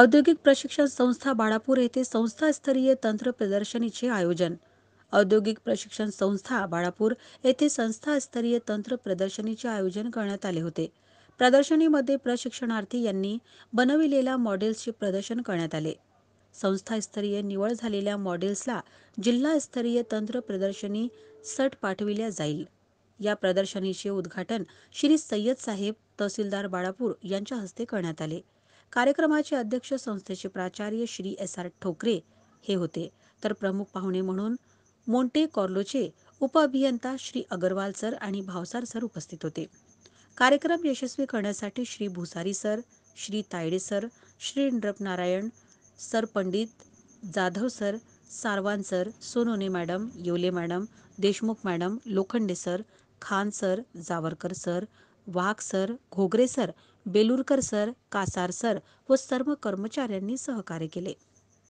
औद्योगिक प्रशिक्षण संस्था बाळापूर येथे संस्थास्तरीय तंत्र प्रदर्शनीचे आयोजन औद्योगिक प्रशिक्षण संस्था बाळापूर येथे संस्थास्तरीय तंत्र प्रदर्शनीचे आयोजन करण्यात आले होते प्रदर्शनीमध्ये प्रशिक्षणार्थी यांनी बनविलेल्या मॉडेल्सचे प्रदर्शन करण्यात आले संस्थास्तरीय निवड झालेल्या मॉडेल्सला जिल्हास्तरीय तंत्र प्रदर्शनी सट पाठविल्या जाईल या प्रदर्शनीचे उद्घाटन श्री सय्यद साहेब तहसीलदार बाळापूर यांच्या हस्ते करण्यात आले कार्यक्रमाचे अध्यक्ष संस्थेचे प्राचार्य श्री एस आर ठोकरे हे होते तर प्रमुख पाहुणे म्हणून मोंटे कॉर्लोचे उपअभियंता श्री अगरवाल सर आणि भावसार सर उपस्थित होते कार्यक्रम यशस्वी करण्यासाठी Shri Bhusari sir Shri Tayde sir Shri Narayan sir Pandit Jadhav sir Sarwan sir Sonone madam Yole madam Deshmukh madam Lokhande sir Khan sir Jawarkar sir Wagh sir Ghogre sir Belurkar sir Kasar sir व सर्व कर्मचाऱ्यांनी सहकार्य केले